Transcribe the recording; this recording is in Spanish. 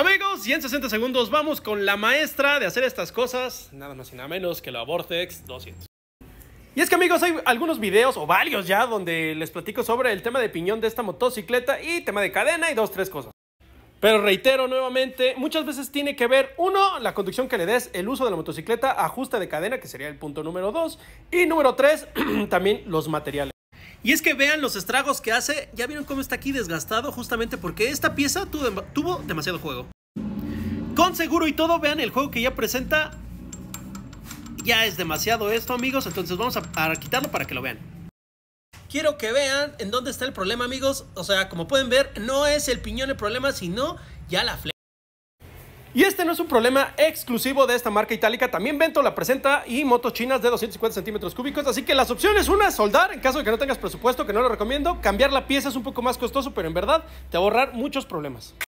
Amigos, y en 60 segundos vamos con la maestra de hacer estas cosas, nada más y nada menos que la Vortex 200. Y es que amigos, hay algunos videos o varios ya donde les platico sobre el tema de piñón de esta motocicleta y tema de cadena y dos, tres cosas. Pero reitero nuevamente, muchas veces tiene que ver, uno, la conducción que le des, el uso de la motocicleta, ajuste de cadena, que sería el punto número dos, y número tres, también los materiales. Y es que vean los estragos que hace, ya vieron cómo está aquí desgastado justamente porque esta pieza tuvo, demasiado juego. Con seguro y todo, vean el juego que ya presenta. Ya es demasiado esto amigos, entonces vamos a, a quitarlo para que lo vean. Quiero que vean en dónde está el problema amigos, o sea como pueden ver no es el piñón el problema sino ya la flecha. Y este no es un problema exclusivo de esta marca itálica. También Vento la presenta y motos chinas de 250 centímetros cúbicos. Así que las opciones, una, soldar en caso de que no tengas presupuesto, que no lo recomiendo. Cambiar la pieza es un poco más costoso, pero en verdad te ahorrar muchos problemas.